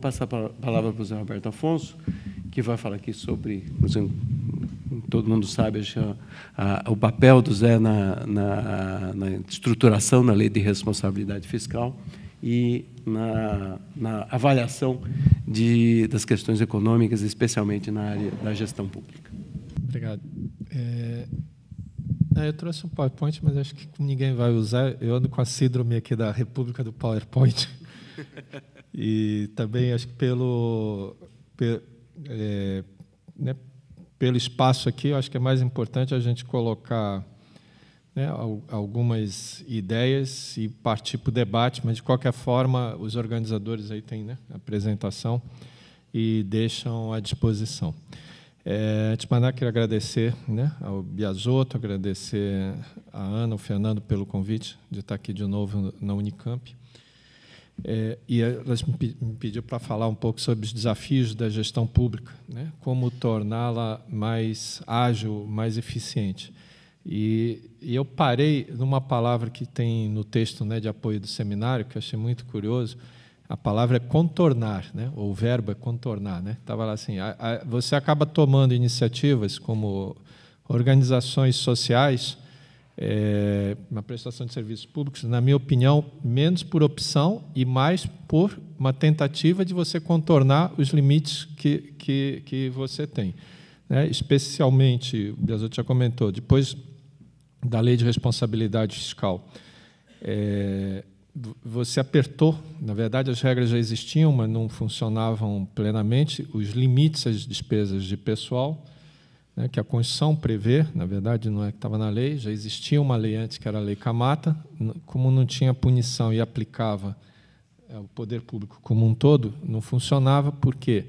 vou passar a palavra para o Zé Roberto Afonso, que vai falar aqui sobre. Todo mundo sabe a, a, o papel do Zé na, na, na, estruturação na lei de responsabilidade fiscal e na, na avaliação de, das questões econômicas, especialmente na área da gestão pública. Obrigado. É, ah, eu trouxe um PowerPoint, mas acho que ninguém vai usar. Eu ando com a síndrome aqui da República do PowerPoint. e também acho que pelo é, né, pelo espaço aqui, eu acho que é mais importante a gente colocar né, algumas ideias e partir para o debate, mas de qualquer forma os organizadores aí têm né, a apresentação e deixam à disposição. É, antes de mandar, queria agradecer né, ao Biasotto, agradecer a Ana, ao Fernando pelo convite de estar aqui de novo na Unicamp. É, e elas me pediu para falar um pouco sobre os desafios da gestão pública, né? como torná-la mais ágil, mais eficiente. E, e, eu parei numa palavra que tem no texto né, de apoio do seminário, que eu achei muito curioso. A palavra é contornar, né? ou o verbo é contornar. Né? Tava lá assim, a, a, você acaba tomando iniciativas como organizações sociais é, na prestação de serviços públicos, na minha opinião, menos por opção e mais por uma tentativa de você contornar os limites que, que, que você tem. Né? Especialmente, o Biasotti já comentou, depois da lei de responsabilidade fiscal, é, você apertou, na verdade as regras já existiam, mas não funcionavam plenamente, os limites às despesas de pessoal, né, que a Constituição prevê, na verdade não é que estava na lei, já existia uma lei antes que era a Lei Camata, como não tinha punição e aplicava é, o poder público como um todo, não funcionava porque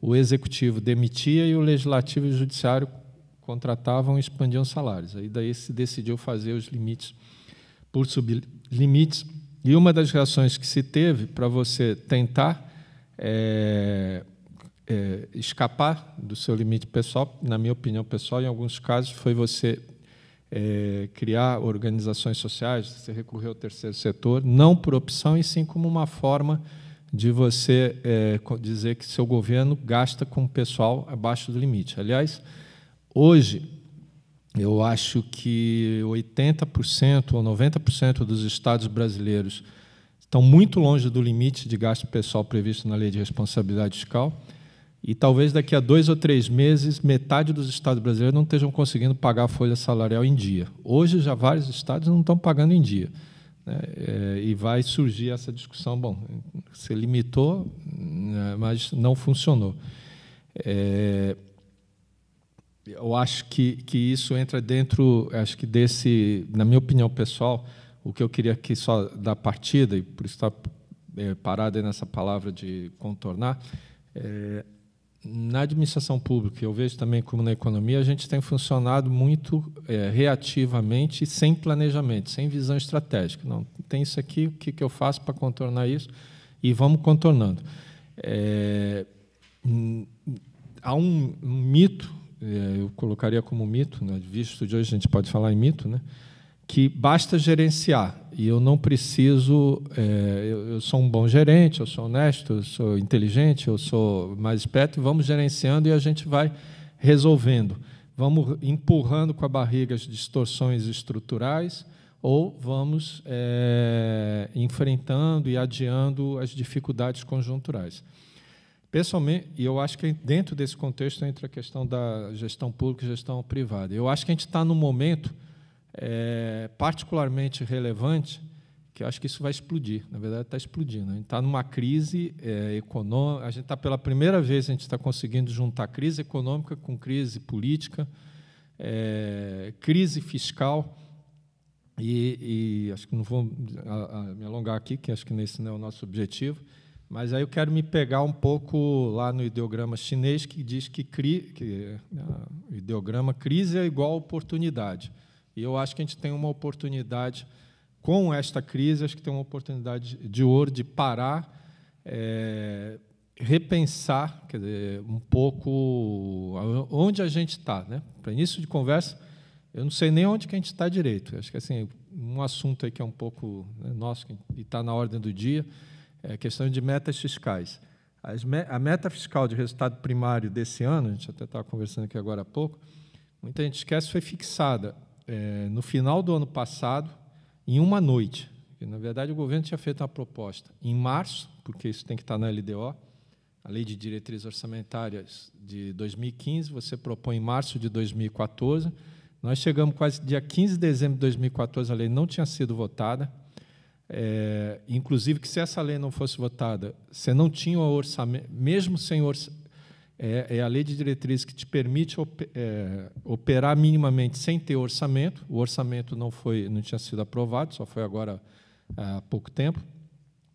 o executivo demitia e o legislativo e o judiciário contratavam e expandiam salários. Aí daí se decidiu fazer os limites por sublimites. E uma das reações que se teve para você tentar é, é, escapar do seu limite pessoal, na minha opinião pessoal, em alguns casos, foi você é, criar organizações sociais, você recorrer ao terceiro setor, não por opção, e sim como uma forma de você é, dizer que seu governo gasta com o pessoal abaixo do limite. Aliás, hoje, eu acho que 80% ou 90% dos estados brasileiros estão muito longe do limite de gasto pessoal previsto na Lei de Responsabilidade Fiscal. E talvez daqui a dois ou três meses, metade dos estados brasileiros não estejam conseguindo pagar a folha salarial em dia. Hoje, já vários estados não estão pagando em dia. Né? É, e vai surgir essa discussão. Bom, se limitou, né, mas não funcionou. É, eu acho que, que isso entra dentro, acho que desse, na minha opinião pessoal, o que eu queria aqui só dar partida, e por isso tá, é, parado nessa palavra de contornar, é, na administração pública, eu vejo também como na economia, a gente tem funcionado muito é, reativamente, sem planejamento, sem visão estratégica. Não, tem isso aqui, o que, que eu faço para contornar isso? E vamos contornando. É, hum, há um, um mito, é, eu colocaria como mito, né, visto de hoje a gente pode falar em mito, né? que basta gerenciar e eu não preciso. É, eu, eu, sou um bom gerente, eu sou honesto, eu sou inteligente, eu sou mais esperto. Vamos gerenciando e a gente vai resolvendo. Vamos empurrando com a barriga as distorções estruturais ou vamos é, enfrentando e adiando as dificuldades conjunturais. Pessoalmente, e eu acho que dentro desse contexto entra a questão da gestão pública e gestão privada. Eu acho que a gente está no momento é, particularmente relevante, que eu acho que isso vai explodir. Na verdade, está explodindo. A gente está numa crise é, econômica. A gente está pela primeira vez a gente está conseguindo juntar crise econômica com crise política, é, crise fiscal. E, e, acho que não vou me alongar aqui, que acho que nesse não é o nosso objetivo. Mas aí eu quero me pegar um pouco lá no ideograma chinês que diz que, cri, que, né, ideograma crise é igual oportunidade. E eu acho que a gente tem uma oportunidade, com esta crise, acho que tem uma oportunidade de ouro de parar, é, repensar quer dizer, um pouco onde a gente está. Né? Para início de conversa, eu não sei nem onde que a gente está direito. Acho que assim, um assunto aí que é um pouco né, nosso e está na ordem do dia é a questão de metas fiscais. a meta fiscal de resultado primário desse ano, a gente até estava conversando aqui agora há pouco, muita gente esquece, foi fixada é, no final do ano passado, em uma noite. Na verdade, o governo tinha feito uma proposta em março, porque isso tem que estar na LDO, a Lei de Diretrizes Orçamentárias de 2015, você propõe em março de 2014. Nós chegamos quase dia 15 de dezembro de 2014, a lei não tinha sido votada. É, inclusive que se essa lei não fosse votada, você não tinha o orçamento, mesmo sem orçamento, é, é, a lei de diretriz que te permite é, operar minimamente sem ter orçamento. O orçamento não foi, não tinha sido aprovado, só foi agora há pouco tempo.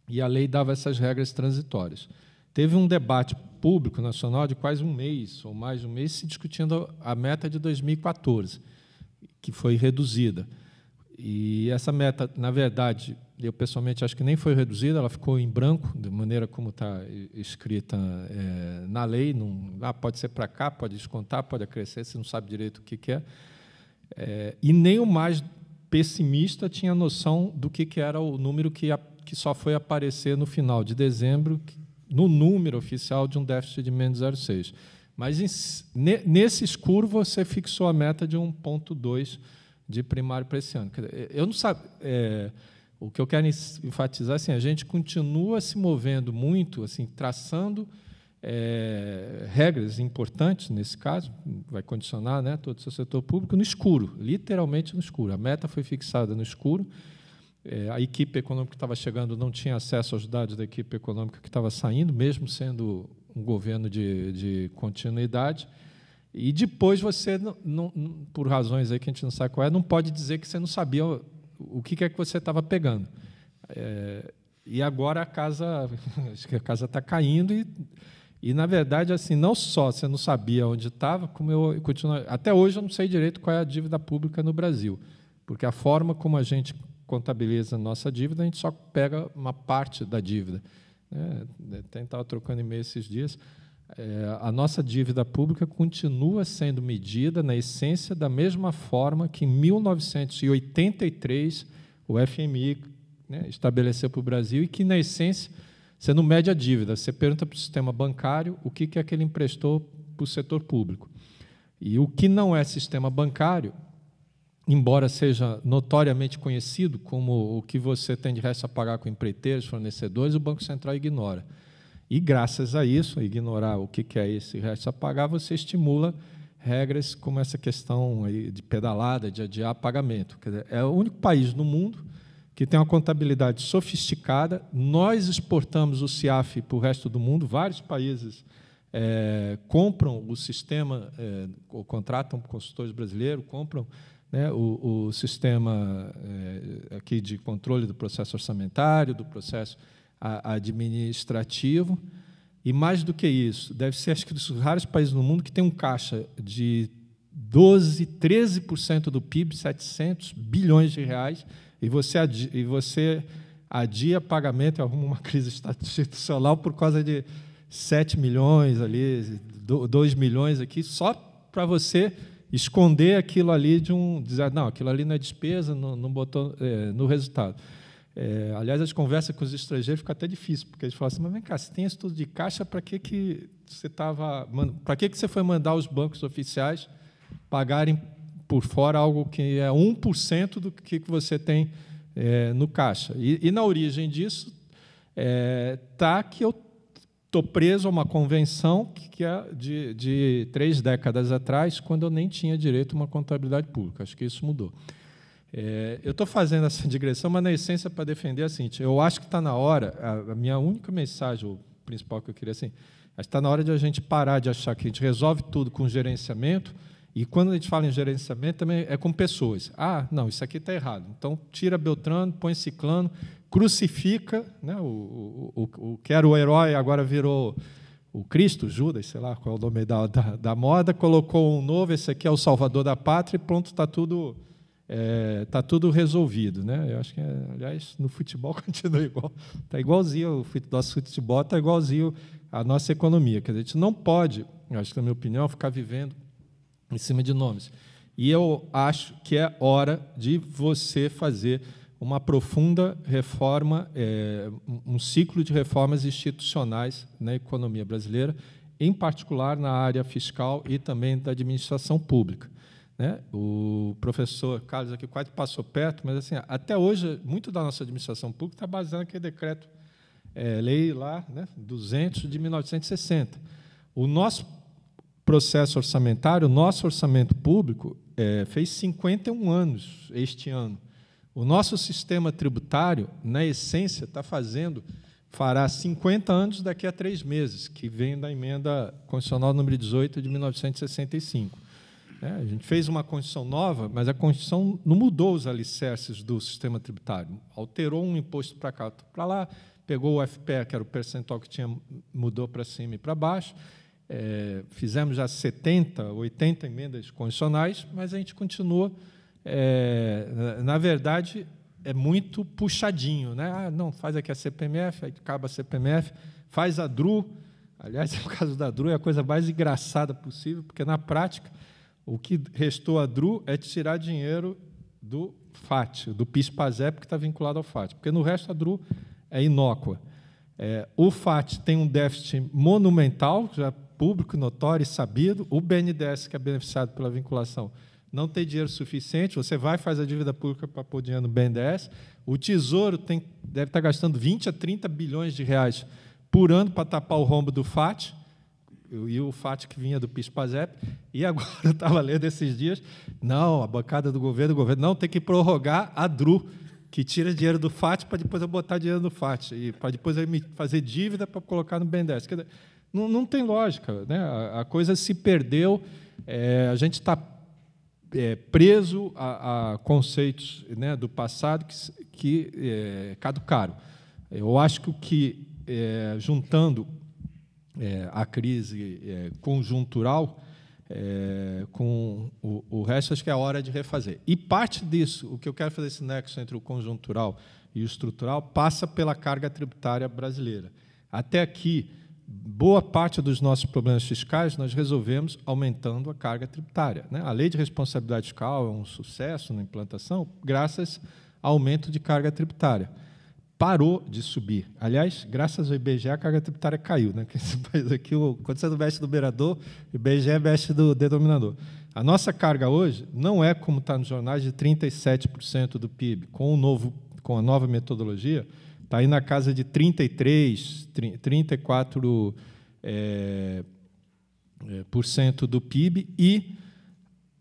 E a lei dava essas regras transitórias. Teve um debate público nacional de quase um mês ou mais de um mês se discutindo a meta de 2014, que foi reduzida. E essa meta, na verdade, eu pessoalmente acho que nem foi reduzida, ela ficou em branco, de maneira como está escrita é, na lei. Não, ah, pode ser para cá, pode descontar, pode acrescer, você não sabe direito o que, que é. é. E nem o mais pessimista tinha noção do que, que era o número que, a, que só foi aparecer no final de dezembro, no número oficial de um déficit de menos 0,6. Mas em, nesse escuro você fixou a meta de 1,2 de primário para esse ano. Eu não sabia. É, o que eu quero enfatizar assim, a gente continua se movendo muito, assim, traçando é, regras importantes nesse caso, vai condicionar né, todo o seu setor público no escuro, literalmente no escuro. A meta foi fixada no escuro. É, a equipe econômica que estava chegando não tinha acesso aos dados da equipe econômica que estava saindo, mesmo sendo um governo de, de continuidade. E depois você, não, não, por razões aí que a gente não sabe qual é, não pode dizer que você não sabia o que, é que você estava pegando. É, e agora a casa, acho que a casa está caindo e, e na verdade assim não só você não sabia onde estava, como eu continuo, até hoje eu não sei direito qual é a dívida pública no Brasil, porque a forma como a gente contabiliza a nossa dívida a gente só pega uma parte da dívida. Né? Até estava trocando e-mail esses dias é, a nossa dívida pública continua sendo medida, na essência, da mesma forma que em 1983 o FMI né, estabeleceu para o Brasil e que, na essência, você não mede a dívida, você pergunta para o sistema bancário o que, que é que ele emprestou para o setor público. E o que não é sistema bancário, embora seja notoriamente conhecido como o que você tem de resto a pagar com empreiteiros, fornecedores, o Banco Central ignora. E graças a isso, ignorar o que é esse resto a pagar, você estimula regras como essa questão aí de pedalada, de adiar pagamento. Dizer, é o único país no mundo que tem uma contabilidade sofisticada. Nós exportamos o CIAF para o resto do mundo, vários países é, compram o sistema, é, ou contratam consultores brasileiros, compram né, o, o, sistema é, aqui de controle do processo orçamentário, do processo administrativo. E mais do que isso, deve ser acho que dos raros países no mundo que tem um caixa de 12, 13% do PIB, 700 bilhões de reais, e você adia, e você adia pagamento e arruma uma crise institucional por causa de 7 milhões ali, 2 milhões aqui, só para você esconder aquilo ali de um. Dizer, não, aquilo ali não é despesa, não, não botou é, no resultado. É, aliás, as conversas com os estrangeiros fica até difícil, porque eles falam assim, mas vem cá, se tem estudo de caixa, para que, que você estava. Para que, que você foi mandar os bancos oficiais pagarem por fora algo que é 1% do que, que você tem é, no caixa? E, e, na origem disso está é, tá que eu estou preso a uma convenção que é de, de três décadas atrás, quando eu nem tinha direito a uma contabilidade pública. Acho que isso mudou. É, eu estou fazendo essa digressão, mas na essência para defender assim, eu acho que está na hora. A, a, minha única mensagem, o principal que eu queria assim, está na hora de a gente parar de achar que a gente resolve tudo com gerenciamento. E quando a gente fala em gerenciamento também é com pessoas. Ah, não, isso aqui está errado. Então tira Beltrano, põe Ciclano, crucifica, né? O, o, o, o que era o herói agora virou o Cristo, Judas, sei lá qual é o nome da, da, da moda, colocou um novo, esse aqui é o Salvador da Pátria, e pronto, está tudo está é, tá tudo resolvido, né? Eu acho que, aliás, no futebol continua igual, está igualzinho, o nosso futebol está igualzinho a nossa economia, que a gente não pode, eu acho que na minha opinião, ficar vivendo em cima de nomes. E eu acho que é hora de você fazer uma profunda reforma, é, um ciclo de reformas institucionais na economia brasileira, em particular na área fiscal e também da administração pública. Né? O professor Carlos aqui quase passou perto, mas assim, até hoje, muito da nossa administração pública está baseada naquele decreto é, lei lá, né, 200 de 1960. O nosso processo orçamentário, o nosso orçamento público, é, fez 51 anos este ano. O nosso sistema tributário, na essência, está fazendo, fará 50 anos daqui a três meses, que vem da emenda constitucional número 18 de 1965. É, a gente fez uma Constituição nova, mas a Constituição não mudou os alicerces do sistema tributário. Alterou um imposto para cá, outro para lá, pegou o FPE, que era o percentual que tinha, mudou para cima e para baixo. É, fizemos já 70, 80 emendas condicionais, mas a gente continua. É, na verdade, é muito puxadinho. Né? Ah, não, faz aqui a CPMF, aí acaba a CPMF, faz a DRU. Aliás, no caso da DRU é a coisa mais engraçada possível, porque na prática o que restou a Dru é tirar dinheiro do FAT, do PIS-PASEP, que está vinculado ao FAT, porque no resto a Dru é inócua. É, o FAT tem um déficit monumental, já público, notório e sabido. O BNDES, que é beneficiado pela vinculação, não tem dinheiro suficiente. Você vai fazer a dívida pública para pôr dinheiro no BNDES. O Tesouro tem, deve estar gastando 20 a 30 bilhões de reais por ano para tapar o rombo do FAT e o fato que vinha do PIS-PASEP, e agora eu estava lendo esses dias, não, a bancada do governo, o governo não tem que prorrogar a DRU, que tira dinheiro do FAT para depois eu botar dinheiro no FAT, e para depois eu fazer dívida para colocar no BNDES. Dizer, não, não tem lógica, né? a, a coisa se perdeu, é, a gente está é, preso a, a conceitos né, do passado que, que é, caducaram. Eu acho que o que, é, juntando é, a crise é, conjuntural, é, com o, o, resto acho que é hora de refazer. E parte disso, o que eu quero fazer esse nexo entre o conjuntural e o estrutural, passa pela carga tributária brasileira. Até aqui, boa parte dos nossos problemas fiscais nós resolvemos aumentando a carga tributária. Né? A lei de responsabilidade fiscal é um sucesso na implantação, graças ao aumento de carga tributária parou de subir. Aliás, graças ao IBGE, a carga tributária caiu. Né? Porque esse país aqui, quando você veste do beirador, o IBGE veste do denominador. A nossa carga hoje não é, como está nos jornais, de 37% do PIB. Com, o novo, com a nova metodologia, está aí na casa de 33%, 34% é, é, por cento do PIB e,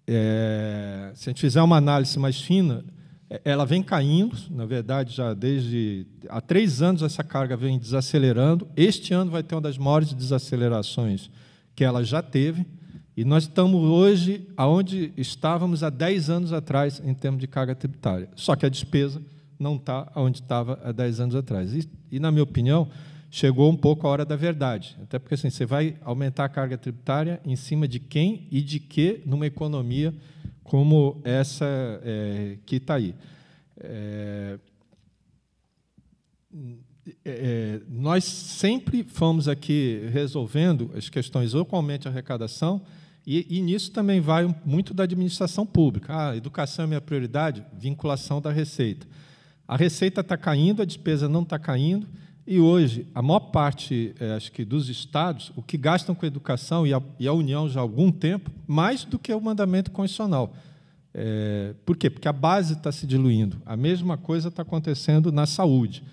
é, se a gente fizer uma análise mais fina, é, ela vem caindo, na verdade, já desde há três anos essa carga vem desacelerando. Este ano vai ter uma das maiores desacelerações que ela já teve. E nós estamos hoje aonde estávamos há 10 anos atrás em termos de carga tributária. Só que a despesa não está onde estava há 10 anos atrás. E, e, na minha opinião, chegou um pouco a hora da verdade. Até porque assim, você vai aumentar a carga tributária em cima de quem e de que numa economia como essa é, que está aí. É, é, é, nós sempre fomos aqui resolvendo as questões ou com aumento de arrecadação, e, e, nisso também vai muito da administração pública. Ah, educação é minha prioridade, vinculação da receita. A receita está caindo, a despesa não está caindo, e hoje, a maior parte, é, acho que, dos estados, o que gastam com educação e a, e a, União já há algum tempo, mais do que o mandamento constitucional. É, por quê? Porque a base está se diluindo. A mesma coisa está acontecendo na saúde.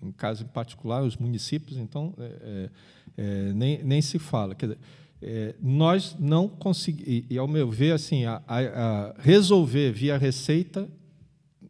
Em caso em particular, os municípios, então, é, é, nem, nem se fala. Quer dizer, é, nós não conseguimos, e, ao meu ver, assim, a, a, a resolver via receita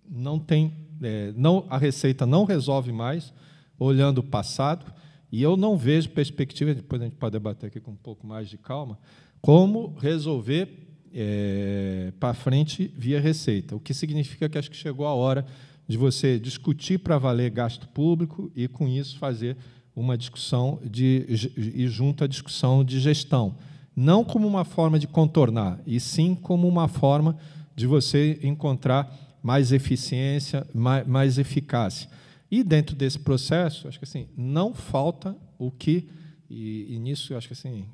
não tem, é, não, a receita não resolve mais, olhando o passado, e eu não vejo perspectiva, depois a gente pode debater aqui com um pouco mais de calma, como resolver é, para frente via receita, o que significa que acho que chegou a hora de você discutir para valer gasto público e, com isso, fazer uma discussão de, e junto à discussão de gestão. Não como uma forma de contornar, e sim como uma forma de você encontrar mais eficiência, mais, mais eficácia. E dentro desse processo, acho que assim, não falta o que e, e nisso acho que assim,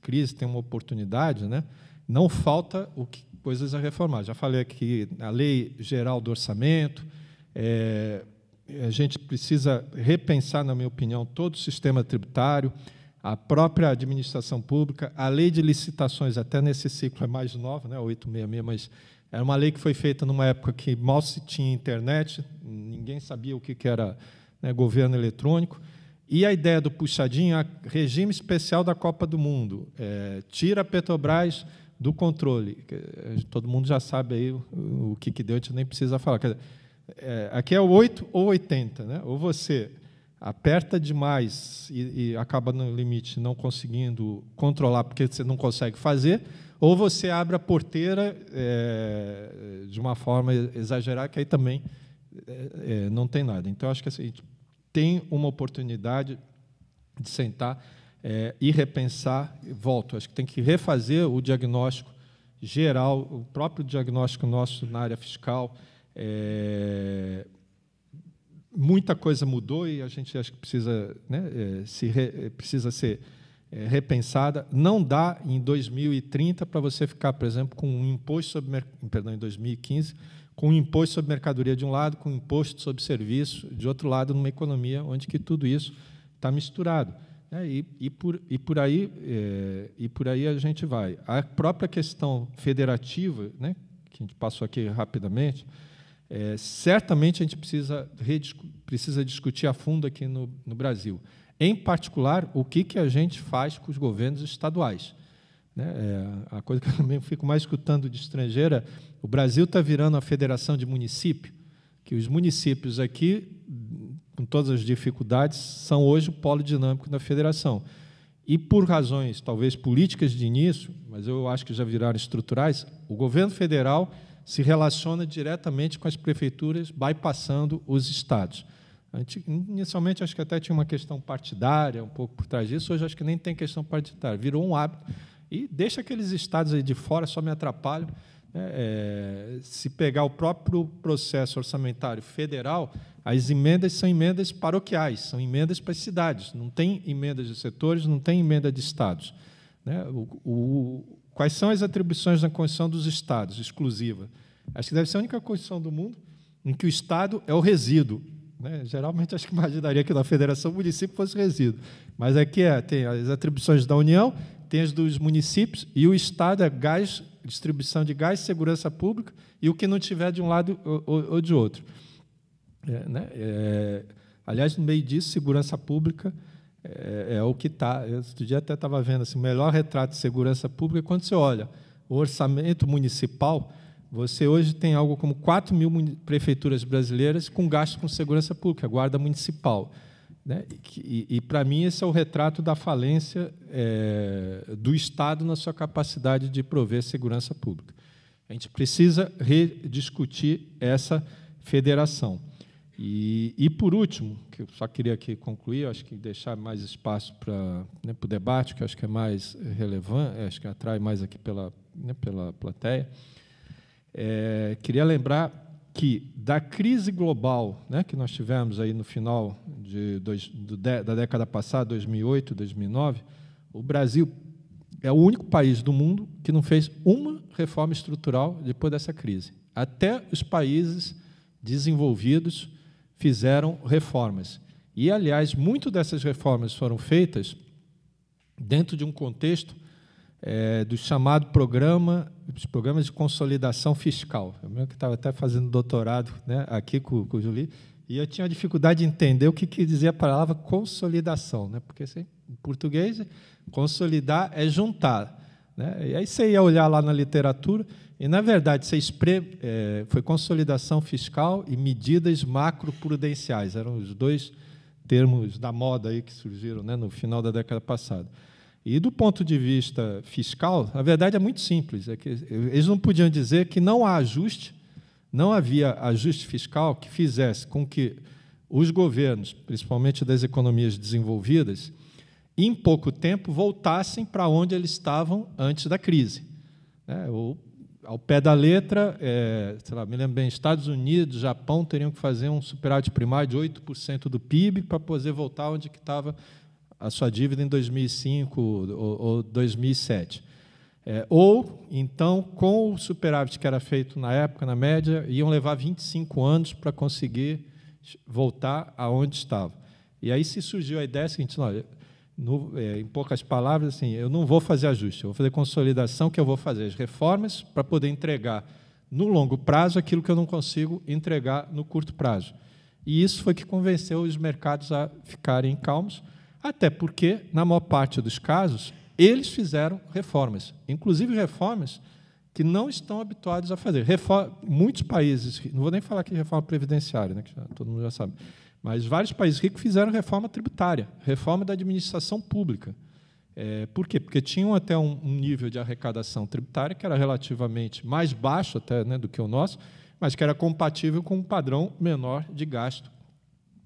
crise tem uma oportunidade, né? Não falta o que coisas a reformar. Já falei aqui a lei geral do orçamento, é, a gente precisa repensar, na minha opinião, todo o sistema tributário, a própria administração pública, a lei de licitações, até nesse ciclo é mais nova, né, 866, mas era é uma lei que foi feita numa época que mal se tinha internet, ninguém sabia o que era né, governo eletrônico. E a ideia do puxadinho, a é regime especial da Copa do Mundo, é, tira a Petrobras do controle. É, todo mundo já sabe aí o, o que, que deu, a gente nem precisa falar. Dizer, é, aqui é o 8 ou 80, né? ou você aperta demais e, e, acaba no limite não conseguindo controlar porque você não consegue fazer, ou você abre a porteira é, de uma forma exagerada, que aí também é, é, não tem nada. Então, acho que assim, tem uma oportunidade de sentar é, e repensar, volto, acho que tem que refazer o diagnóstico geral, o próprio diagnóstico nosso na área fiscal. É, muita coisa mudou e a gente acho que precisa, né, é, se re, é, precisa ser repensada. Não dá em 2030 para você ficar, por exemplo, com um imposto sobre perdão, em 2015 com o imposto sobre mercadoria de um lado, com o imposto sobre serviço de outro lado, numa economia onde que tudo isso está misturado. Né? E, e, por, e, por aí, é, e por aí a gente vai. A própria questão federativa, né, que a gente passou aqui rapidamente, é, certamente a gente precisa, precisa discutir a fundo aqui no, no Brasil. Em particular, o que, que a gente faz com os governos estaduais. Né? É a coisa que eu também fico mais escutando de estrangeira, o Brasil está virando a federação de município, que os municípios aqui, com todas as dificuldades, são hoje o polo dinâmico da federação. E por razões, talvez, políticas de início, mas eu acho que já viraram estruturais, o governo federal se relaciona diretamente com as prefeituras, bypassando os estados. inicialmente, acho que até tinha uma questão partidária, um pouco por trás disso, hoje acho que nem tem questão partidária, virou um hábito e deixa aqueles estados aí de fora, só me atrapalham. Né? É, se pegar o próprio processo orçamentário federal, as emendas são emendas paroquiais, são emendas para as cidades. Não tem emendas de setores, não tem emenda de estados. Né? O, o, quais são as atribuições da Constituição dos Estados, exclusiva? Acho que deve ser a única Constituição do mundo em que o Estado é o resíduo. Né? Geralmente, acho que imaginaria que na Federação o município fosse resíduo. Mas aqui é, tem as atribuições da União tem dos municípios e o Estado é gás, distribuição de gás, segurança pública e o que não tiver de um lado ou, ou de outro. É, né? é, aliás, no meio disso, segurança pública é, é o que está. Outro dia até estava vendo assim, o melhor retrato de segurança pública é quando você olha o orçamento municipal. Você hoje tem algo como 4 mil prefeituras brasileiras com gasto com segurança pública, guarda municipal. Né? E, e para mim, esse é o retrato da falência é, do Estado na sua capacidade de prover segurança pública. A gente precisa rediscutir essa federação. E, e por último, que eu só queria aqui concluir, acho que deixar mais espaço para né, o debate, que acho que é mais relevante, é, acho que atrai mais aqui pela, né, pela plateia. É, queria lembrar que da crise global né, que nós tivemos aí no final de dois, do, da década passada, 2008, 2009, o Brasil é o único país do mundo que não fez uma reforma estrutural depois dessa crise. Até os países desenvolvidos fizeram reformas. E, aliás, muitas dessas reformas foram feitas dentro de um contexto é, do chamado Programa os programas de consolidação fiscal. Eu mesmo que estava até fazendo doutorado né, aqui com, com o Juli, e eu tinha dificuldade de entender o que, que dizia a palavra consolidação, né? porque assim, em português, consolidar é juntar. Né? E aí você ia olhar lá na literatura, e na verdade você expre... É, foi consolidação fiscal e medidas macroprudenciais, eram os dois termos da moda aí que surgiram né, no final da década passada. E do ponto de vista fiscal, a verdade é muito simples. É que eles não podiam dizer que não há ajuste, não havia ajuste fiscal que fizesse com que os governos, principalmente das economias desenvolvidas, em pouco tempo voltassem para onde eles estavam antes da crise. É, ou, ao pé da letra, é, lá, me lembro bem, Estados Unidos, Japão teriam que fazer um superávit primário de 8% do PIB para poder voltar onde que estava a sua dívida em 2005 ou, ou 2007. É, ou, então, com o superávit que era feito na época, na média, iam levar 25 anos para conseguir voltar aonde estava. E aí se surgiu a ideia seguinte, olha, no, é, em poucas palavras, assim, eu não vou fazer ajuste, eu vou fazer consolidação, que eu vou fazer as reformas para poder entregar no longo prazo aquilo que eu não consigo entregar no curto prazo. E isso foi que convenceu os mercados a ficarem calmos. Até porque, na maior parte dos casos, eles fizeram reformas, inclusive reformas que não estão habituados a fazer. muitos países, não vou nem falar aqui de reforma previdenciária, né, que já, todo mundo já sabe, mas vários países ricos fizeram reforma tributária, reforma da administração pública. É, por quê? Porque tinham até um, um, nível de arrecadação tributária que era relativamente mais baixo até né, do que o nosso, mas que era compatível com um padrão menor de gasto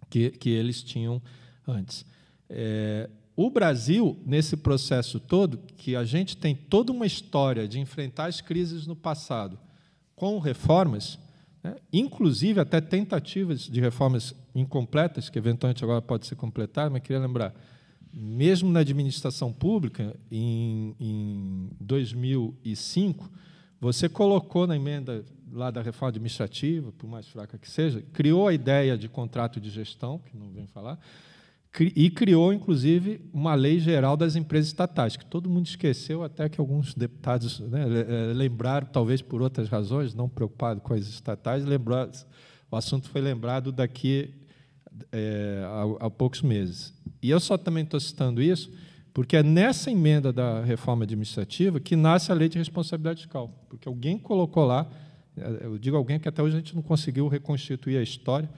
que, que eles tinham antes. É, o Brasil, nesse processo todo, que a gente tem toda uma história de enfrentar as crises no passado com reformas, né, inclusive até tentativas de reformas incompletas, que eventualmente agora pode ser completada, mas queria lembrar, mesmo na administração pública, em, em 2005, você colocou na emenda lá da reforma administrativa, por mais fraca que seja, criou a ideia de contrato de gestão, que não vem falar, e criou, inclusive, uma lei geral das empresas estatais, que todo mundo esqueceu, até que alguns deputados né, eh, lembraram, talvez por outras razões, não preocupado com as estatais, o assunto foi lembrado daqui é, eh, a, a poucos meses. E eu só também estou citando isso porque é nessa emenda da reforma administrativa que nasce a lei de responsabilidade fiscal, porque alguém colocou lá, eh, eu digo alguém que até hoje a gente não conseguiu reconstituir a história,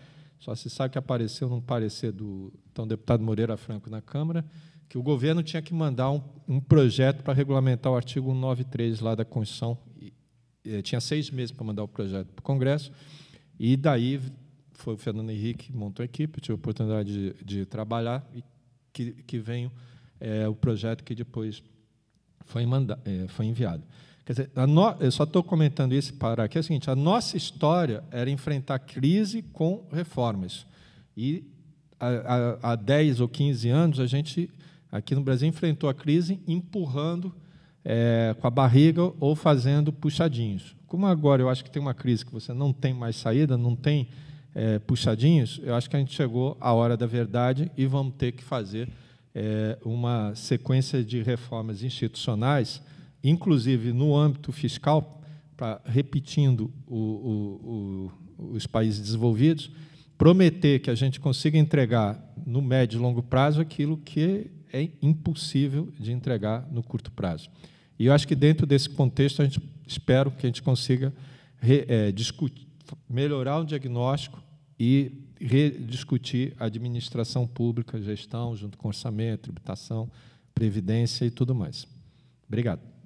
só se sabe que apareceu num parecer do então, deputado Moreira Franco na Câmara, que o governo tinha que mandar um, um projeto para regulamentar o artigo 193 lá da Constituição. E, e, eh, tinha seis meses para mandar o projeto para o Congresso, e daí foi o Fernando Henrique que montou a equipe, eu tive a oportunidade de, de trabalhar, e que, que veio é, eh, o projeto que depois foi, manda, é, foi enviado. Quer dizer, no... eu só estou comentando isso para aqui, é o seguinte, a nossa história era enfrentar crise com reformas. E há, há 10 ou 15 anos, a gente, aqui no Brasil, enfrentou a crise empurrando é, com a barriga ou fazendo puxadinhos. Como agora eu acho que tem uma crise que você não tem mais saída, não tem é, puxadinhos, eu acho que a gente chegou à hora da verdade e vamos ter que fazer é, uma sequência de reformas institucionais inclusive no âmbito fiscal, pra, repetindo o, o, o, os países desenvolvidos, prometer que a gente consiga entregar no médio e longo prazo aquilo que é impossível de entregar no curto prazo. E eu acho que dentro desse contexto a gente espero que a gente consiga re, é, discutir, melhorar o diagnóstico e rediscutir a administração pública, gestão, junto com orçamento, tributação, previdência e tudo mais. Obrigado.